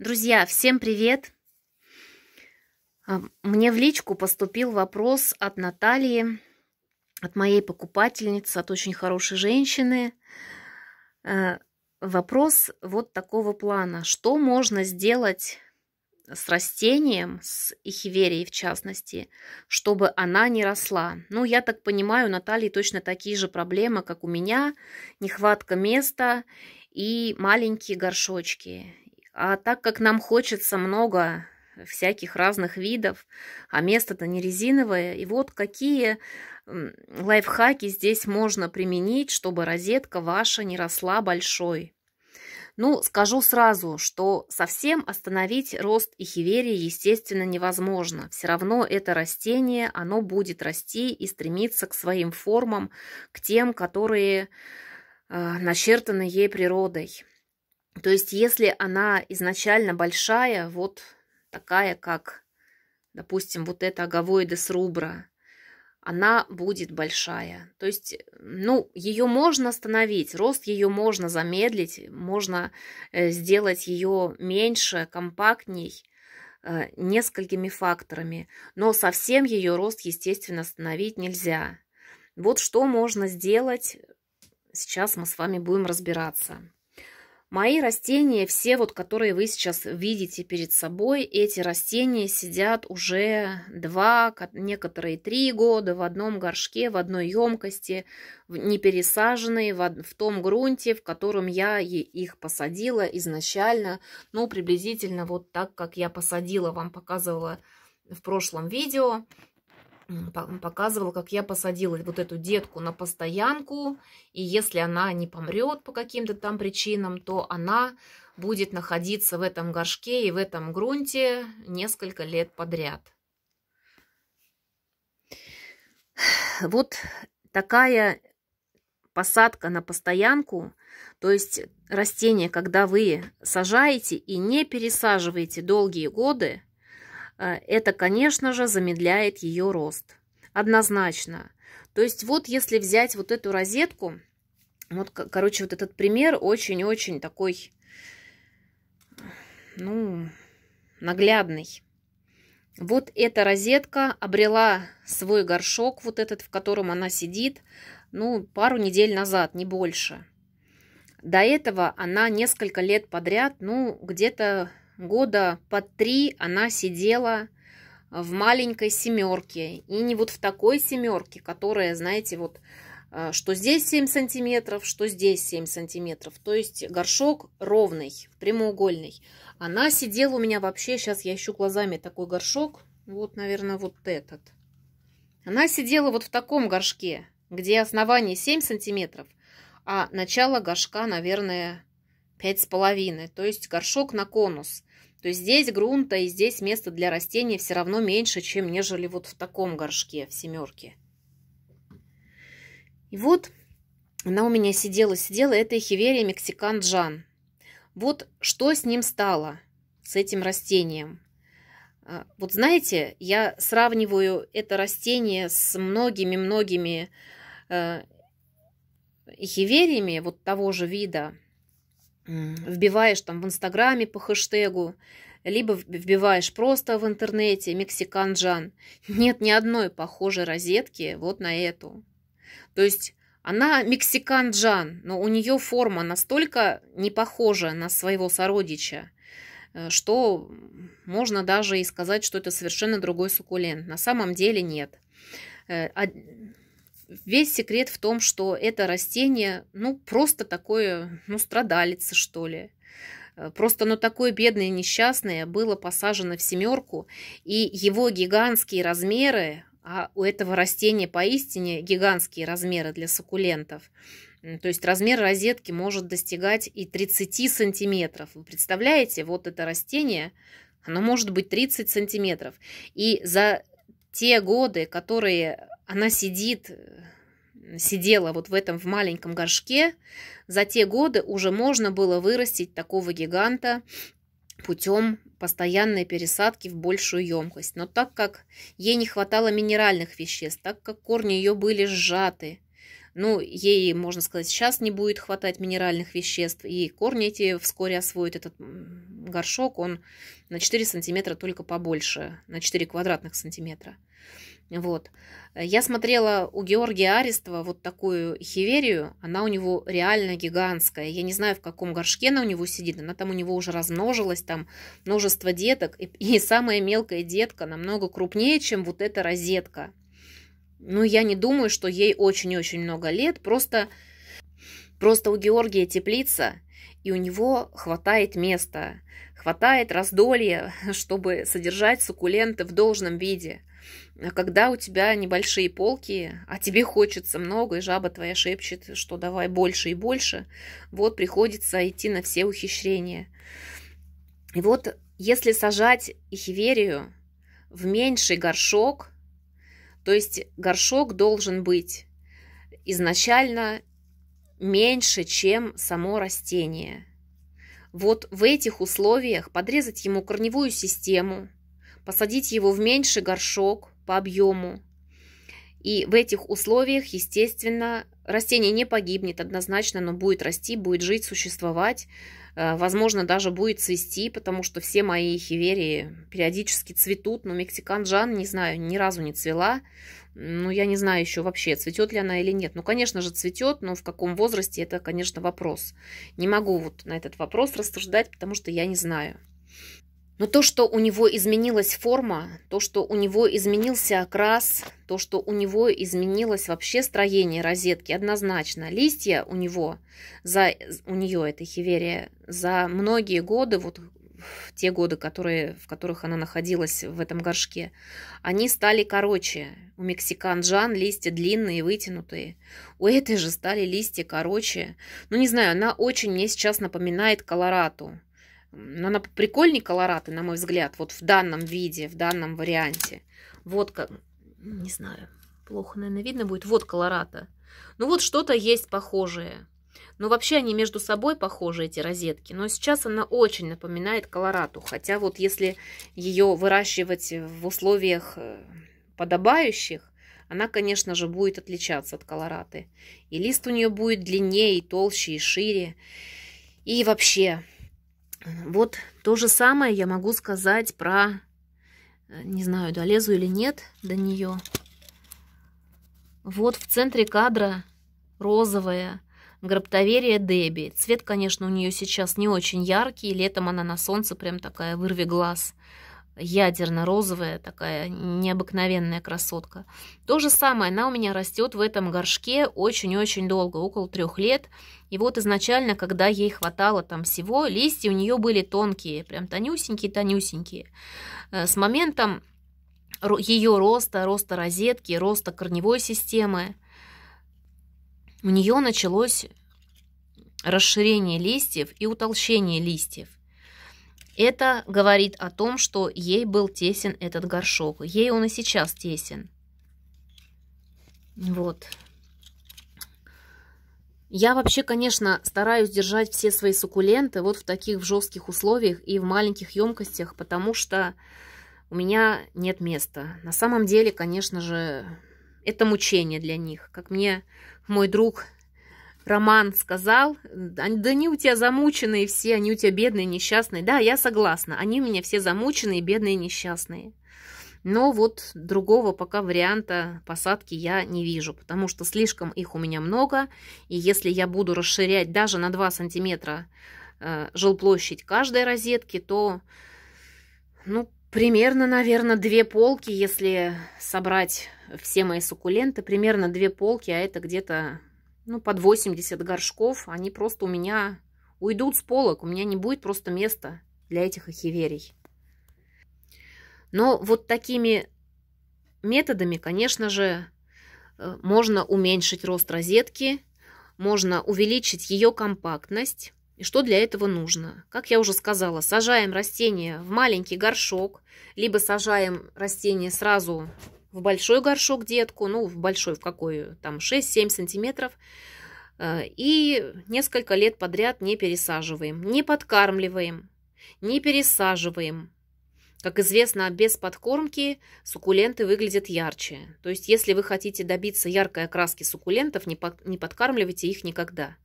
Друзья, всем привет! А, мне в личку поступил вопрос от Натальи, от моей покупательницы, от очень хорошей женщины. Э, вопрос вот такого плана. Что можно сделать с растением, с эхиверией в частности, чтобы она не росла? Ну, я так понимаю, у Натальи точно такие же проблемы, как у меня. Нехватка места и маленькие горшочки. А так как нам хочется много всяких разных видов, а место-то не резиновое, и вот какие лайфхаки здесь можно применить, чтобы розетка ваша не росла большой. Ну, скажу сразу, что совсем остановить рост эхиверии, естественно, невозможно. Все равно это растение, оно будет расти и стремиться к своим формам, к тем, которые э, начертаны ей природой. То есть, если она изначально большая, вот такая, как, допустим, вот эта аговоидес рубра, она будет большая. То есть, ну, ее можно остановить, рост ее можно замедлить, можно э, сделать ее меньше, компактней э, несколькими факторами, но совсем ее рост, естественно, остановить нельзя. Вот что можно сделать, сейчас мы с вами будем разбираться. Мои растения, все вот, которые вы сейчас видите перед собой, эти растения сидят уже два, некоторые три года в одном горшке, в одной емкости, не пересаженные в, в том грунте, в котором я их посадила изначально, ну, приблизительно вот так, как я посадила, вам показывала в прошлом видео показывал, как я посадила вот эту детку на постоянку, и если она не помрет по каким-то там причинам, то она будет находиться в этом горшке и в этом грунте несколько лет подряд. Вот такая посадка на постоянку, то есть растение, когда вы сажаете и не пересаживаете долгие годы, а, это, конечно же, замедляет ее рост. Однозначно. То есть вот если взять вот эту розетку, вот, короче, вот этот пример очень-очень такой, ну, наглядный. Вот эта розетка обрела свой горшок, вот этот, в котором она сидит, ну, пару недель назад, не больше. До этого она несколько лет подряд, ну, где-то года по три она сидела в маленькой семерке. И не вот в такой семерке, которая, знаете, вот э, что здесь 7 сантиметров, что здесь 7 сантиметров. То есть горшок ровный, прямоугольный. Она сидела у меня вообще, сейчас я ищу глазами такой горшок. Вот, наверное, вот этот. Она сидела вот в таком горшке, где основание 7 сантиметров, а начало горшка, наверное, пять с половиной, то есть горшок на конус. То есть здесь грунта и здесь места для растения все равно меньше, чем нежели вот в таком горшке, в семерке. И вот она у меня сидела-сидела, это эхиверия мексикан джан. Вот что с ним стало, с этим растением. А, вот знаете, я сравниваю это растение с многими-многими эхивериями вот того же вида – Вбиваешь там в Инстаграме по хэштегу, либо вбиваешь просто в интернете «Мексикан Джан». Нет ни одной похожей розетки вот на эту. То есть она «Мексикан Джан», но у нее форма настолько не похожа на своего сородича, э, что можно даже и сказать, что это совершенно другой суккулент. На самом деле нет. Э, а весь секрет в том, что это растение, ну, просто такое, ну, страдалица, что ли. Э, просто оно такое бедное и несчастное было посажено в семерку, и его гигантские размеры, а у этого растения поистине гигантские размеры для суккулентов, то есть размер розетки может достигать и 30 сантиметров. Вы представляете, вот это растение, оно может быть 30 сантиметров. И за те годы, которые она сидит, э, сидела вот в этом в маленьком горшке, за те годы уже можно было вырастить такого гиганта путем постоянной пересадки в большую емкость. Но так как ей не хватало минеральных веществ, так как корни ее были сжаты, ну, ей, можно сказать, сейчас не будет хватать минеральных веществ, и корни эти вскоре освоят этот горшок, он на 4 сантиметра только побольше, на 4 квадратных сантиметра. Вот. Я смотрела у Георгия Арестова вот такую хиверию. Она у него реально гигантская. Я не знаю, в каком горшке она у него сидит. Она там у него уже размножилась, там множество деток. И, и самая мелкая детка намного крупнее, чем вот эта розетка. Ну, я не думаю, что ей очень-очень много лет. Просто, просто у Георгия теплица, и у него хватает места, хватает раздолья, чтобы содержать суккуленты в должном виде – а когда у тебя небольшие полки, а тебе хочется много, и жаба твоя шепчет, что давай больше и больше, вот приходится идти на все ухищрения. И вот если сажать ихиверию в меньший горшок, то есть горшок должен быть изначально меньше, чем само растение. Вот в этих условиях подрезать ему корневую систему – посадить его в меньший горшок по объему. И в этих условиях, естественно, растение не погибнет однозначно, но будет расти, будет жить, существовать, э, возможно, даже будет цвести, потому что все мои хиверии периодически цветут, но мексикан Джан, не знаю, ни разу не цвела, ну, я не знаю еще вообще, цветет ли она или нет. Ну, конечно же, цветет, но в каком возрасте, это, конечно, вопрос. Не могу вот на этот вопрос рассуждать, потому что я не знаю. Но то, что у него изменилась форма, то, что у него изменился окрас, то, что у него изменилось вообще строение розетки, однозначно. Листья у него, за, у нее, этой хиверия, за многие годы, вот в те годы, которые, в которых она находилась в этом горшке, они стали короче. У мексикан Джан листья длинные вытянутые. У этой же стали листья короче. Ну, не знаю, она очень мне сейчас напоминает Колорату но Она прикольнее колораты, на мой взгляд, вот в данном виде, в данном варианте. Вот как, не знаю, плохо, наверное, видно будет. Вот колората. Ну вот что-то есть похожее. Но ну, вообще они между собой похожи, эти розетки. Но сейчас она очень напоминает колорату. Хотя вот если ее выращивать в условиях э, подобающих, она, конечно же, будет отличаться от колораты. И лист у нее будет длиннее, и толще, и шире. И вообще, вот то же самое я могу сказать про, э, не знаю, долезу или нет до нее. Вот в центре кадра розовая гробтоверия Дебби. Цвет, конечно, у нее сейчас не очень яркий, летом она на солнце прям такая вырви глаз ядерно-розовая, такая необыкновенная красотка. То же самое, она у меня растет в этом горшке очень-очень долго, около трех лет. И вот изначально, когда ей хватало там всего, листья у нее были тонкие, прям тонюсенькие-тонюсенькие. Э, с моментом ее роста, роста розетки, роста корневой системы, у нее началось расширение листьев и утолщение листьев – это говорит о том, что ей был тесен этот горшок. Ей он и сейчас тесен. Вот. Я вообще, конечно, стараюсь держать все свои суккуленты вот в таких в жестких условиях и в маленьких емкостях, потому что у меня нет места. На самом деле, конечно же, это мучение для них. Как мне мой друг Роман сказал, да они у тебя замученные все, они у тебя бедные, несчастные. Да, я согласна, они у меня все замученные, бедные, несчастные. Но вот другого пока варианта посадки я не вижу, потому что слишком их у меня много, и если я буду расширять даже на 2 сантиметра э, жилплощадь каждой розетки, то, ну, примерно, наверное, две полки, если собрать все мои суккуленты, примерно две полки, а это где-то ну, под 80 горшков, они просто у меня уйдут с полок, у меня не будет просто места для этих ахиверий. Но вот такими методами, конечно же, э, можно уменьшить рост розетки, можно увеличить ее компактность. И что для этого нужно? Как я уже сказала, сажаем растение в маленький горшок, либо сажаем растение сразу в большой горшок детку, ну, в большой, в какую там, 6-7 сантиметров, э, и несколько лет подряд не пересаживаем, не подкармливаем, не пересаживаем. Как известно, без подкормки суккуленты выглядят ярче. То есть, если вы хотите добиться яркой окраски суккулентов, не подкармливайте их никогда.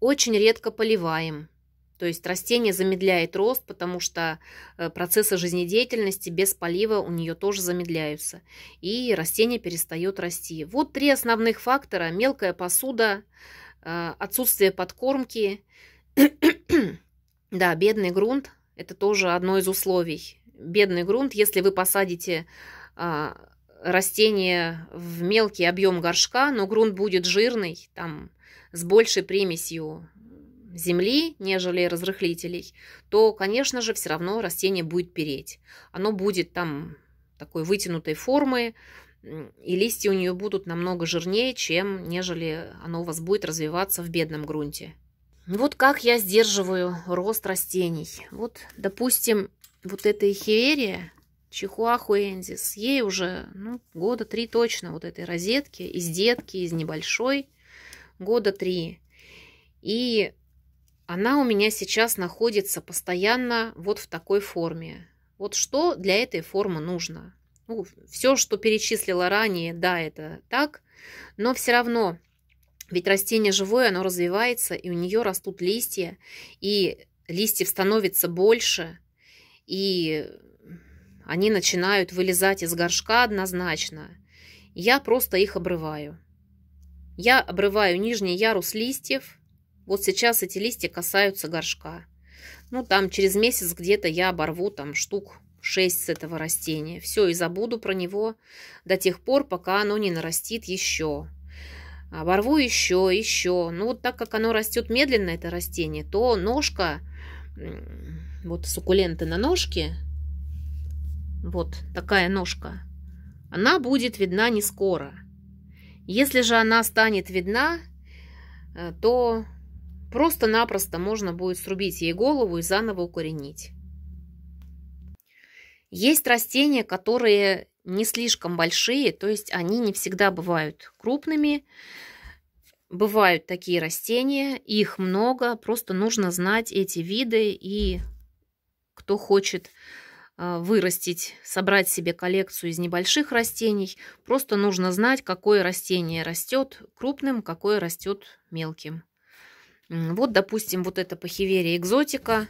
Очень редко поливаем. То есть растение замедляет рост, потому что э, процессы жизнедеятельности без полива у нее тоже замедляются. И растение перестает расти. Вот три основных фактора. Мелкая посуда, э, отсутствие подкормки. да, бедный грунт – это тоже одно из условий. Бедный грунт, если вы посадите а, растение в мелкий объем горшка, но грунт будет жирный, там, с большей примесью земли, нежели разрыхлителей, то, конечно же, все равно растение будет переть. Оно будет там такой вытянутой формы, и листья у нее будут намного жирнее, чем нежели оно у вас будет развиваться в бедном грунте. Вот как я сдерживаю рост растений. Вот, допустим, вот эта эхиверия чихуахуэнзис, ей уже ну, года три точно вот этой розетки, из детки, из небольшой, года три. И она у меня сейчас находится постоянно вот в такой форме. Вот что для этой формы нужно? Ну, все, что перечислила ранее, да, это так, но все равно, ведь растение живое, оно развивается, и у нее растут листья, и листьев становится больше, и они начинают вылезать из горшка однозначно. Я просто их обрываю. Я обрываю нижний ярус листьев – вот сейчас эти листья касаются горшка. Ну, там через месяц где-то я оборву там штук 6 с этого растения. Все, и забуду про него до тех пор, пока оно не нарастит еще. Оборву еще, еще. Ну, вот так как оно растет медленно, это растение, то ножка, вот суккуленты на ножке, вот такая ножка, она будет видна не скоро. Если же она станет видна, э, то Просто-напросто можно будет срубить ей голову и заново укоренить. Есть растения, которые не слишком большие, то есть они не всегда бывают крупными. Бывают такие растения, их много, просто нужно знать эти виды и кто хочет а, вырастить, собрать себе коллекцию из небольших растений, просто нужно знать, какое растение растет крупным, какое растет мелким. Вот, допустим, вот эта пахиверия экзотика.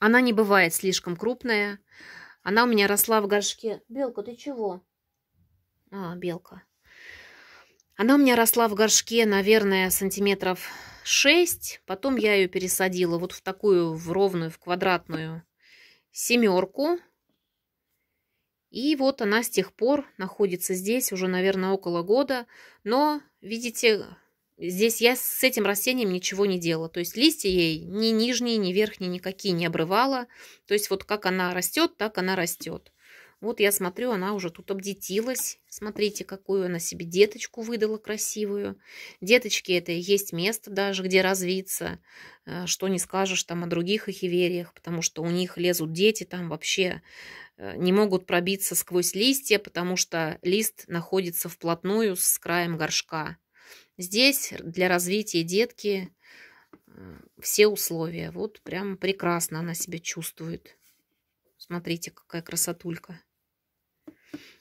Она не бывает слишком крупная. Она у меня росла в горшке. Белка, ты чего? А, белка. Она у меня росла в горшке, наверное, сантиметров 6. Потом я ее пересадила вот в такую, в ровную, в квадратную семерку. И вот она с тех пор находится здесь уже, наверное, около года. Но, видите, Здесь я с этим растением ничего не делала. То есть листья ей ни нижние, ни верхние никакие не обрывала. То есть вот как она растет, так она растет. Вот я смотрю, она уже тут обдетилась. Смотрите, какую она себе деточку выдала красивую. Деточки это и есть место даже, где развиться. Э, что не скажешь там о других эхивериях, потому что у них лезут дети там вообще э, не могут пробиться сквозь листья, потому что лист находится вплотную с краем горшка. Здесь для развития детки э, все условия. Вот прям прекрасно она себя чувствует. Смотрите, какая красотулька.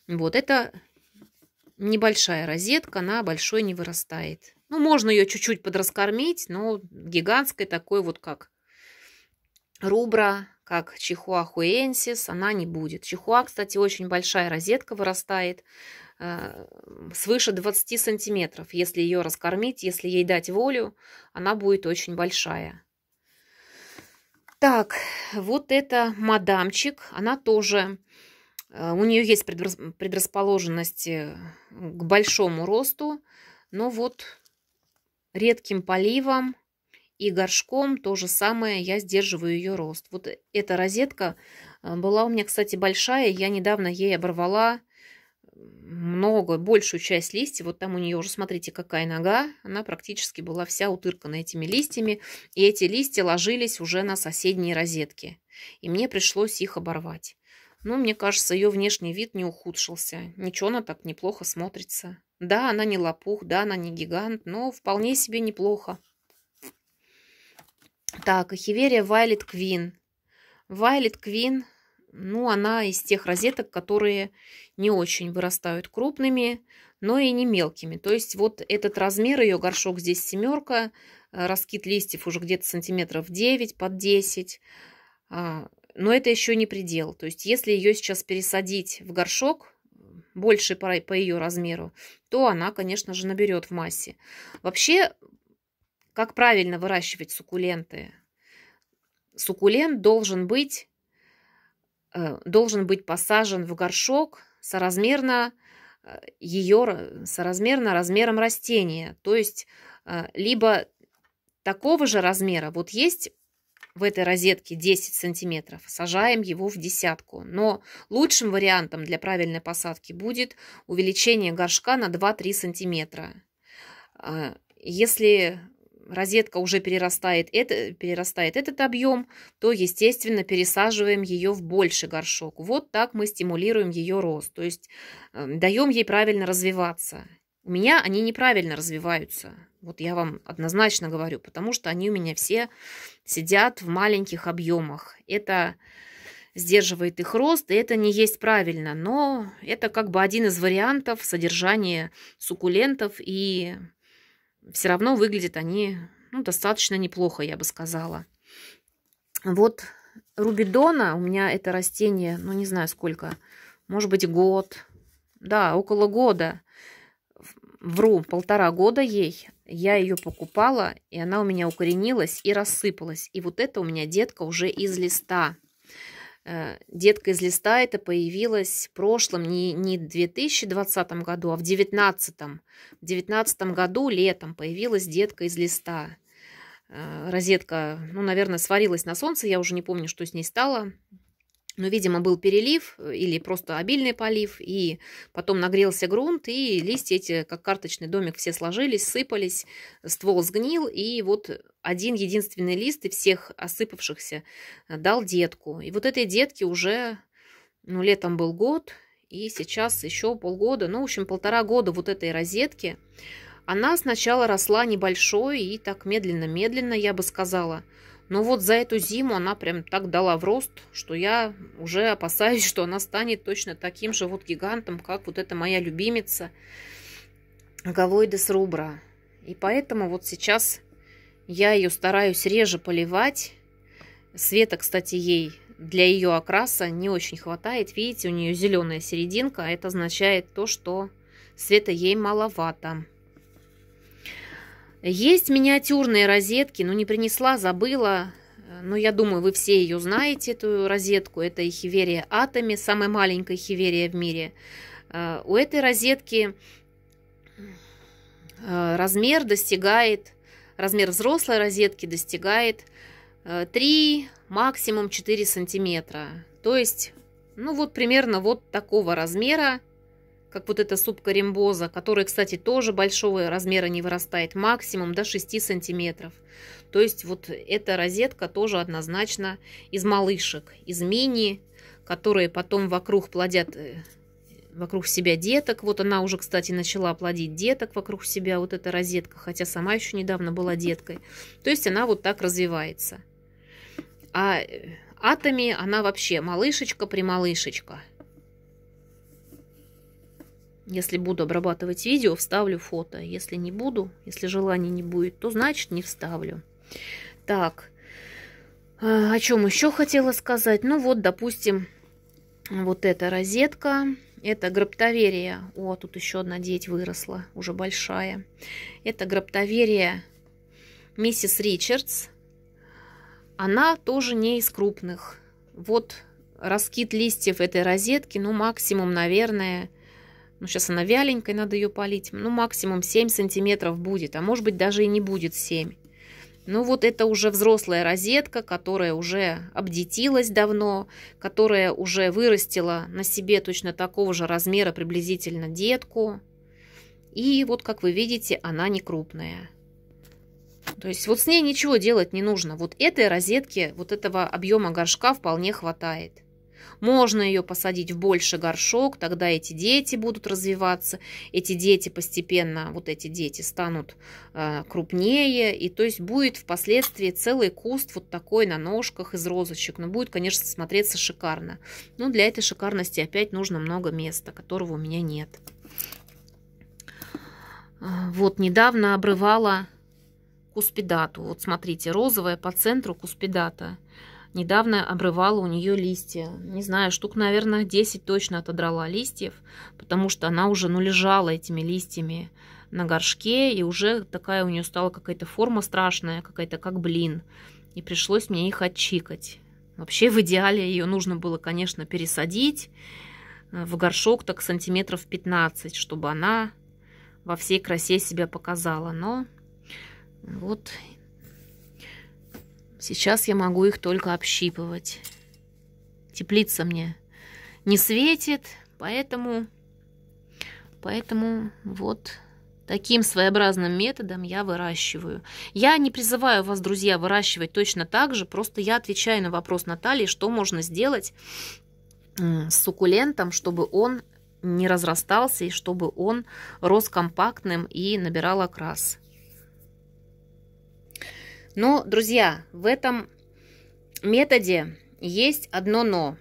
Вот это небольшая розетка, она большой не вырастает. Ну, можно ее чуть-чуть подраскормить, но гигантской такой вот, как рубра, как чихуахуэнсис, она не будет. Чихуа, кстати, очень большая розетка вырастает, э, свыше 20 сантиметров. Если ее раскормить, если ей дать волю, она будет очень большая. Так, вот это мадамчик, она тоже, э, у нее есть предрасположенность э, к большому росту, но вот редким поливом и горшком то же самое, я сдерживаю ее рост. Вот эта розетка э, была у меня, кстати, большая, я недавно ей оборвала много, большую часть листьев. Вот там у нее уже, смотрите, какая нога. Она практически была вся утыркана этими листьями. И эти листья ложились уже на соседние розетки. И мне пришлось их оборвать. Но, ну, мне кажется, ее внешний вид не ухудшился. Ничего она так неплохо смотрится. Да, она не лопух, да, она не гигант, но вполне себе неплохо. Так, Эхиверия Вайлет Квин. Вайлет Квин, ну, она из тех розеток, которые не очень вырастают крупными, но и не мелкими. То есть вот этот размер, ее горшок здесь семерка, э, раскид листьев уже где-то сантиметров 9 под 10. А, но это еще не предел. То есть если ее сейчас пересадить в горшок, больше по, по ее размеру, то она, конечно же, наберет в массе. Вообще, как правильно выращивать суккуленты? Суккулент должен быть, э, должен быть посажен в горшок соразмерно э, ее соразмерно размером растения, то есть э, либо такого же размера, вот есть в этой розетке 10 сантиметров, сажаем его в десятку. Но лучшим вариантом для правильной посадки будет увеличение горшка на 2-3 сантиметра. Если розетка уже перерастает, это, перерастает этот объем, то, естественно, пересаживаем ее в больший горшок. Вот так мы стимулируем ее рост, то есть эм, даем ей правильно развиваться. У меня они неправильно развиваются, вот я вам однозначно говорю, потому что они у меня все сидят в маленьких объемах. Это сдерживает их рост, и это не есть правильно, но это как бы один из вариантов содержания суккулентов и все равно выглядят они ну, достаточно неплохо, я бы сказала. Вот рубидона у меня это растение, ну не знаю сколько, может быть год, да, около года. Вру, полтора года ей. Я ее покупала, и она у меня укоренилась и рассыпалась. И вот это у меня детка уже из листа. Э, детка из листа это появилась в прошлом, не, не в 2020 году, а в 2019. В 2019 году летом появилась детка из листа. Э, розетка, ну, наверное, сварилась на солнце, я уже не помню, что с ней стало. Но, ну, видимо, был перелив э, или просто обильный полив, и потом нагрелся грунт, и листья эти, как карточный домик, все сложились, сыпались, ствол сгнил, и вот один единственный лист из всех осыпавшихся э, дал детку. И вот этой детке уже, ну, летом был год, и сейчас еще полгода, ну, в общем, полтора года вот этой розетки. Она сначала росла небольшой и так медленно-медленно, я бы сказала, но вот за эту зиму она прям так дала в рост, что я уже опасаюсь, что она станет точно таким же вот гигантом, как вот эта моя любимица Галоидес рубра. И поэтому вот сейчас я ее стараюсь реже поливать. Света, кстати, ей для ее окраса не очень хватает. Видите, у нее зеленая серединка, а это означает то, что света ей маловато. Есть миниатюрные розетки, но ну, не принесла, забыла. Но ну, я думаю, вы все ее знаете, эту розетку. Это хиверия Атоми, самая маленькая хиверия в мире. Э, у этой розетки э, размер достигает, размер взрослой розетки достигает 3, э, максимум 4 сантиметра. То есть, ну вот примерно вот такого размера как вот эта супка рембоза, которая, кстати, тоже большого размера не вырастает, максимум до 6 сантиметров. То есть вот эта розетка тоже однозначно из малышек, из мини, которые потом вокруг плодят э, вокруг себя деток. Вот она уже, кстати, начала плодить деток вокруг себя, вот эта розетка, хотя сама еще недавно была деткой. То есть она вот так развивается. А э, атоми она вообще малышечка-прималышечка. Если буду обрабатывать видео, вставлю фото. Если не буду, если желания не будет, то значит не вставлю. Так, а, о чем еще хотела сказать? Ну вот, допустим, вот эта розетка. Это граптоверия. О, тут еще одна деть выросла, уже большая. Это граптоверия миссис Ричардс. Она тоже не из крупных. Вот раскид листьев этой розетки, ну, максимум, наверное, ну, сейчас она вяленькая, надо ее полить. Ну, максимум 7 сантиметров будет, а может быть даже и не будет 7. Ну, вот это уже взрослая розетка, которая уже обдетилась давно, которая уже вырастила на себе точно такого же размера приблизительно детку. И вот, как вы видите, она не крупная. То есть вот с ней ничего делать не нужно. Вот этой розетки, вот этого объема горшка вполне хватает. Можно ее посадить в больше горшок, тогда эти дети будут развиваться, эти дети постепенно, вот эти дети станут э, крупнее, и то есть будет впоследствии целый куст вот такой на ножках из розочек, но ну, будет, конечно, смотреться шикарно. Но для этой шикарности опять нужно много места, которого у меня нет. А, вот недавно обрывала куспидату. Вот смотрите, розовая по центру куспидата недавно обрывала у нее листья. Не знаю, штук, наверное, 10 точно отодрала листьев, потому что она уже, ну, лежала этими листьями на горшке, и уже такая у нее стала какая-то форма страшная, какая-то как блин. И пришлось мне их отчикать. Вообще, в идеале ее нужно было, конечно, пересадить э, в горшок так сантиметров 15, чтобы она во всей красе себя показала. Но вот Сейчас я могу их только общипывать. Теплица мне не светит, поэтому, поэтому вот таким своеобразным методом я выращиваю. Я не призываю вас, друзья, выращивать точно так же, просто я отвечаю на вопрос Натальи, что можно сделать с суккулентом, чтобы он не разрастался и чтобы он рос компактным и набирал окрас. Но, друзья, в этом методе есть одно «но».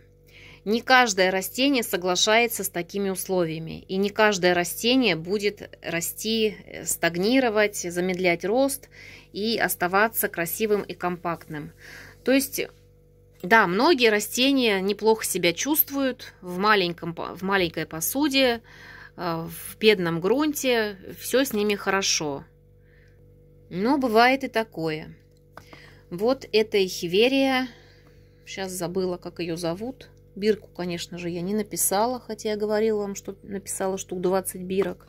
Не каждое растение соглашается с такими условиями, и не каждое растение будет расти, э, стагнировать, замедлять рост и оставаться красивым и компактным. То есть, да, многие растения неплохо себя чувствуют в, маленьком, в маленькой посуде, э, в бедном грунте, все с ними хорошо. Но бывает и такое – вот эта Эхиверия, сейчас забыла, как ее зовут. Бирку, конечно же, я не написала, хотя я говорила вам, что написала штук 20 бирок.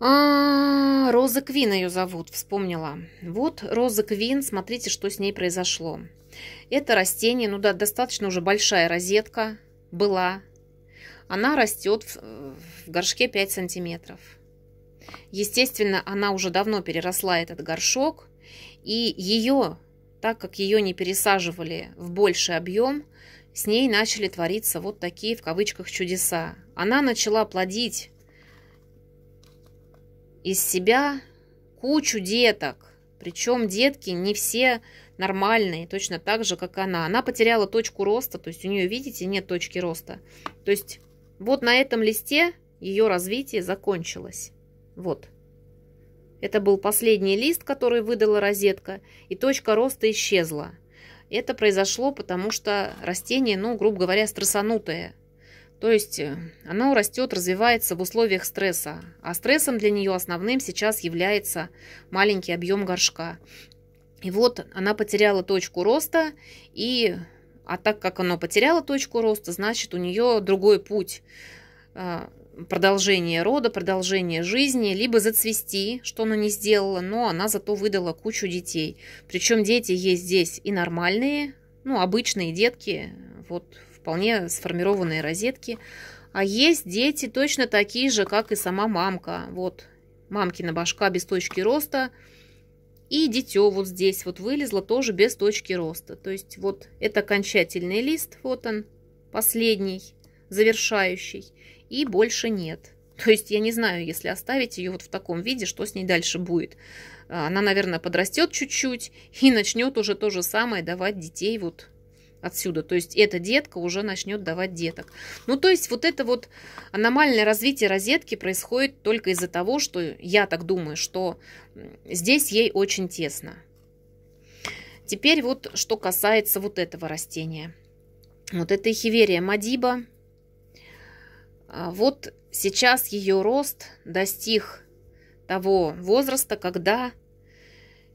А, Роза Квин ее зовут, вспомнила. Вот Роза Квин, смотрите, что с ней произошло. Это растение, ну да, достаточно уже большая розетка была. Она растет в, в горшке 5 сантиметров. Естественно, она уже давно переросла этот горшок. И ее, так как ее не пересаживали в больший объем, с ней начали твориться вот такие в кавычках чудеса. Она начала плодить из себя кучу деток. Причем детки не все нормальные, точно так же, как она. Она потеряла точку роста, то есть у нее, видите, нет точки роста. То есть вот на этом листе ее развитие закончилось. Вот. Это был последний лист, который выдала розетка, и точка роста исчезла. Это произошло потому, что растение, ну, грубо говоря, стрессанутое. То есть э, оно растет, развивается в условиях стресса. А стрессом для нее основным сейчас является маленький объем горшка. И вот она потеряла точку роста, и, а так как она потеряла точку роста, значит у нее другой путь а, продолжение рода, продолжение жизни, либо зацвести, что она не сделала, но она зато выдала кучу детей. Причем дети есть здесь и нормальные, ну, обычные детки, вот вполне сформированные розетки. А есть дети точно такие же, как и сама мамка. Вот мамкина башка без точки роста. И дитё вот здесь вот вылезло тоже без точки роста. То есть вот это окончательный лист, вот он, последний, завершающий и больше нет. То есть я не знаю, если оставить ее вот в таком виде, что с ней дальше будет. А, она, наверное, подрастет чуть-чуть и начнет уже то же самое давать детей вот отсюда. То есть эта детка уже начнет давать деток. Ну, то есть вот это вот аномальное развитие розетки происходит только из-за того, что я так думаю, что здесь ей очень тесно. Теперь вот что касается вот этого растения. Вот это хиверия мадиба, а вот сейчас ее рост достиг того возраста, когда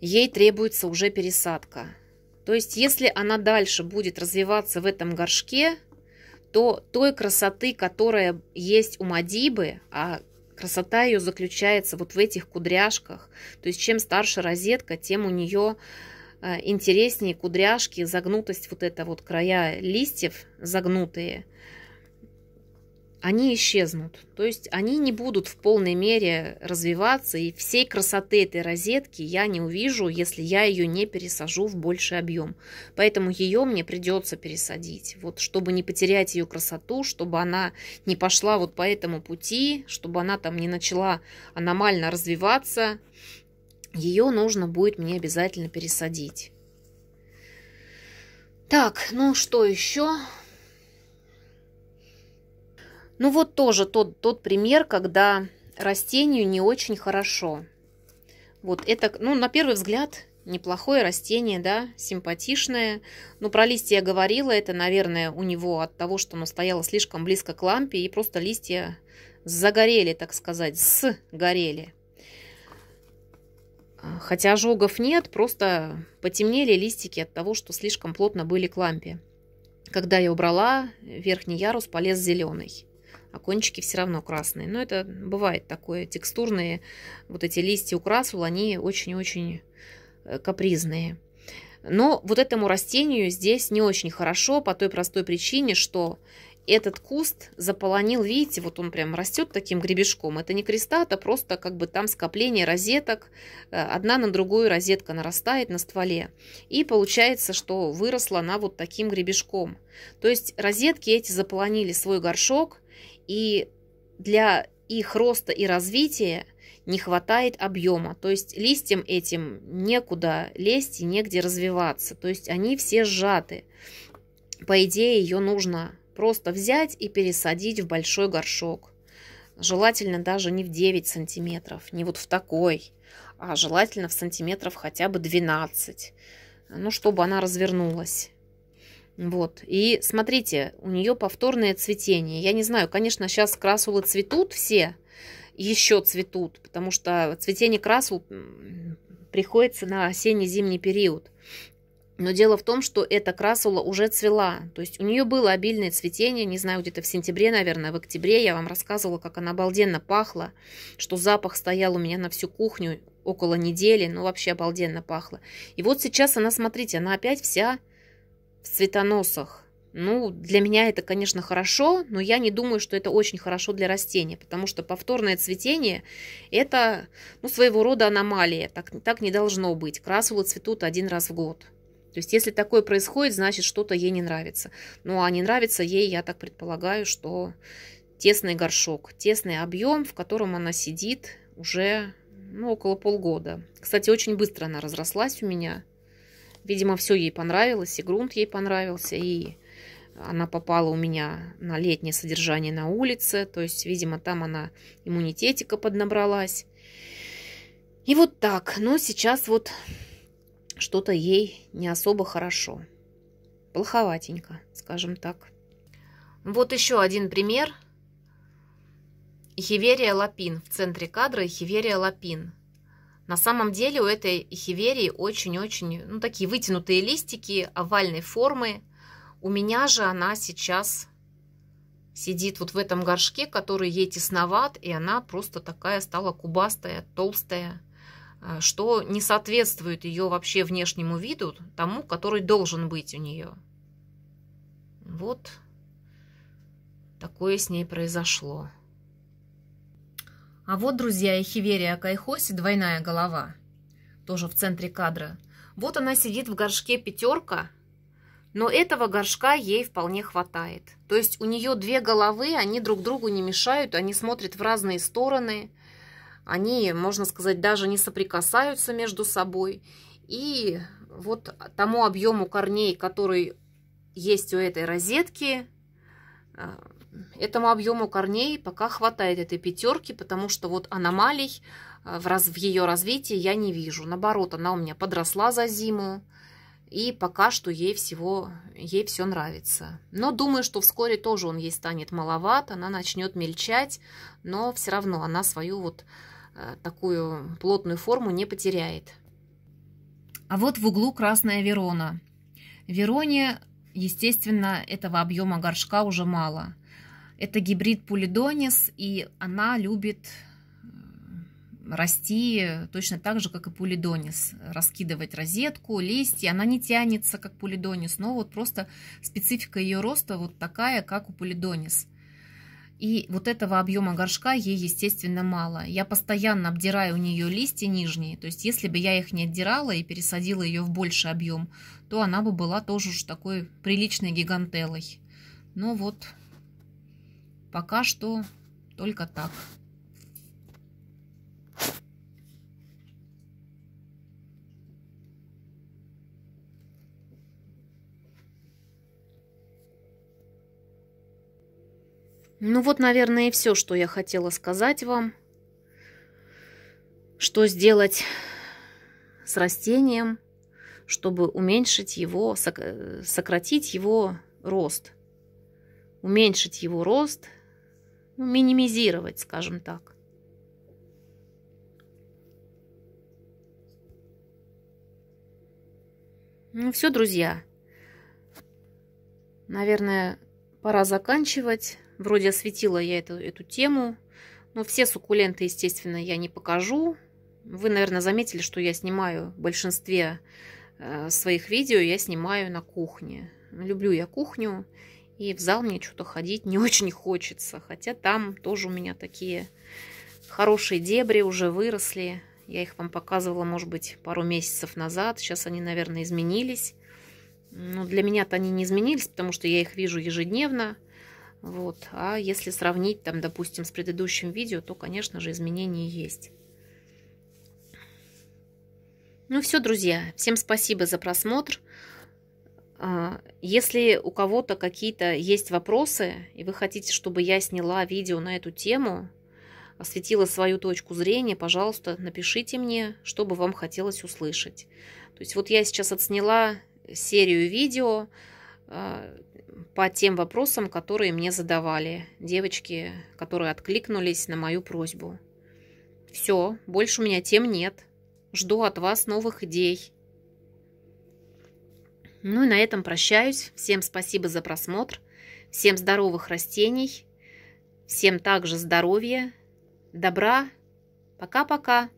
ей требуется уже пересадка. То есть, если она дальше будет развиваться в этом горшке, то той красоты, которая есть у Мадибы, а красота ее заключается вот в этих кудряшках, то есть чем старше розетка, тем у нее э, интереснее кудряшки, загнутость вот это вот края листьев загнутые – они исчезнут. То есть они не будут в полной мере развиваться, и всей красоты этой розетки я не увижу, если я ее не пересажу в больший объем. Поэтому ее мне придется пересадить, вот, чтобы не потерять ее красоту, чтобы она не пошла вот по этому пути, чтобы она там не начала аномально развиваться. Ее нужно будет мне обязательно пересадить. Так, ну что еще? Ну вот тоже тот, тот пример, когда растению не очень хорошо. Вот это, ну, на первый взгляд, неплохое растение, да, симпатичное. Ну, про листья я говорила, это, наверное, у него от того, что оно стояло слишком близко к лампе, и просто листья загорели, так сказать, сгорели. Хотя ожогов нет, просто потемнели листики от того, что слишком плотно были к лампе. Когда я убрала, верхний ярус полез зеленый а кончики все равно красные. Но это бывает такое. Текстурные вот эти листья у красул, они очень-очень э, капризные. Но вот этому растению здесь не очень хорошо по той простой причине, что этот куст заполонил, видите, вот он прям растет таким гребешком. Это не креста, это просто как бы там скопление розеток. Э, одна на другую розетка нарастает на стволе. И получается, что выросла она вот таким гребешком. То есть розетки эти заполонили свой горшок, и для их роста и развития не хватает объема. То есть листьям этим некуда лезть и негде развиваться. То есть они все сжаты. По идее, ее нужно просто взять и пересадить в большой горшок. Желательно даже не в 9 сантиметров, не вот в такой, а желательно в сантиметров хотя бы 12. Ну, чтобы она развернулась. Вот. И смотрите, у нее повторное цветение. Я не знаю, конечно, сейчас красулы цветут все, еще цветут, потому что цветение красул приходится на осенне-зимний период. Но дело в том, что эта красула уже цвела. То есть у нее было обильное цветение, не знаю, где-то в сентябре, наверное, в октябре. Я вам рассказывала, как она обалденно пахла, что запах стоял у меня на всю кухню около недели, ну вообще обалденно пахло. И вот сейчас она, смотрите, она опять вся в цветоносах. Ну, для меня это, конечно, хорошо, но я не думаю, что это очень хорошо для растения, потому что повторное цветение – это ну, своего рода аномалия. Так, так не должно быть. Красулы цветут один раз в год. То есть, если такое происходит, значит, что-то ей не нравится. Ну, а не нравится ей, я так предполагаю, что тесный горшок, тесный объем, в котором она сидит уже ну, около полгода. Кстати, очень быстро она разрослась у меня – Видимо, все ей понравилось, и грунт ей понравился, и она попала у меня на летнее содержание на улице. То есть, видимо, там она иммунитетика поднабралась. И вот так. Но сейчас вот что-то ей не особо хорошо. Плоховатенько, скажем так. Вот еще один пример. Хиверия лапин. В центре кадра Хиверия лапин. На самом деле у этой хиверии очень-очень ну, такие вытянутые листики овальной формы. У меня же она сейчас сидит вот в этом горшке, который ей тесноват, и она просто такая стала кубастая, толстая, э, что не соответствует ее вообще внешнему виду, тому, который должен быть у нее. Вот такое с ней произошло. А вот, друзья, Эхиверия Кайхоси, двойная голова, тоже в центре кадра. Вот она сидит в горшке пятерка, но этого горшка ей вполне хватает. То есть у нее две головы, они друг другу не мешают, они смотрят в разные стороны, они, можно сказать, даже не соприкасаются между собой. И вот тому объему корней, который есть у этой розетки, а, этому объему корней пока хватает этой пятерки, потому что вот аномалий э, в, раз, в ее развитии я не вижу. Наоборот, она у меня подросла за зиму, и пока что ей всего, ей все нравится. Но думаю, что вскоре тоже он ей станет маловат, она начнет мельчать, но все равно она свою вот э, такую плотную форму не потеряет. А вот в углу красная Верона. Вероне, естественно, этого объема горшка уже мало – это гибрид пулидонис, и она любит э, расти точно так же, как и пулидонис. Раскидывать розетку, листья. Она не тянется, как пулидонис, но вот просто специфика ее роста вот такая, как у пулидонис. И вот этого объема горшка ей, естественно, мало. Я постоянно обдираю у нее листья нижние. То есть, если бы я их не отдирала и пересадила ее в больший объем, то она бы была тоже уж такой приличной гигантелой. Но вот Пока что только так. Ну вот, наверное, и все, что я хотела сказать вам. Что сделать с растением, чтобы уменьшить его, сократить его рост. Уменьшить его рост – ну, минимизировать, скажем так. Ну все, друзья. Наверное, пора заканчивать. Вроде осветила я эту, эту тему. Но все суккуленты, естественно, я не покажу. Вы, наверное, заметили, что я снимаю в большинстве э, своих видео, я снимаю на кухне. Люблю я кухню. И в зал мне что-то ходить не очень хочется. Хотя там тоже у меня такие хорошие дебри уже выросли. Я их вам показывала, может быть, пару месяцев назад. Сейчас они, наверное, изменились. Но ну, для меня-то они не изменились, потому что я их вижу ежедневно. Вот. А если сравнить, там, допустим, с предыдущим видео, то, конечно же, изменения есть. Ну все, друзья, всем спасибо за просмотр. А, если у кого-то какие-то есть вопросы, и вы хотите, чтобы я сняла видео на эту тему, осветила свою точку зрения, пожалуйста, напишите мне, что бы вам хотелось услышать. То есть вот я сейчас отсняла серию видео а, по тем вопросам, которые мне задавали девочки, которые откликнулись на мою просьбу. Все, больше у меня тем нет. Жду от вас новых идей. Ну и на этом прощаюсь. Всем спасибо за просмотр. Всем здоровых растений. Всем также здоровья, добра. Пока-пока.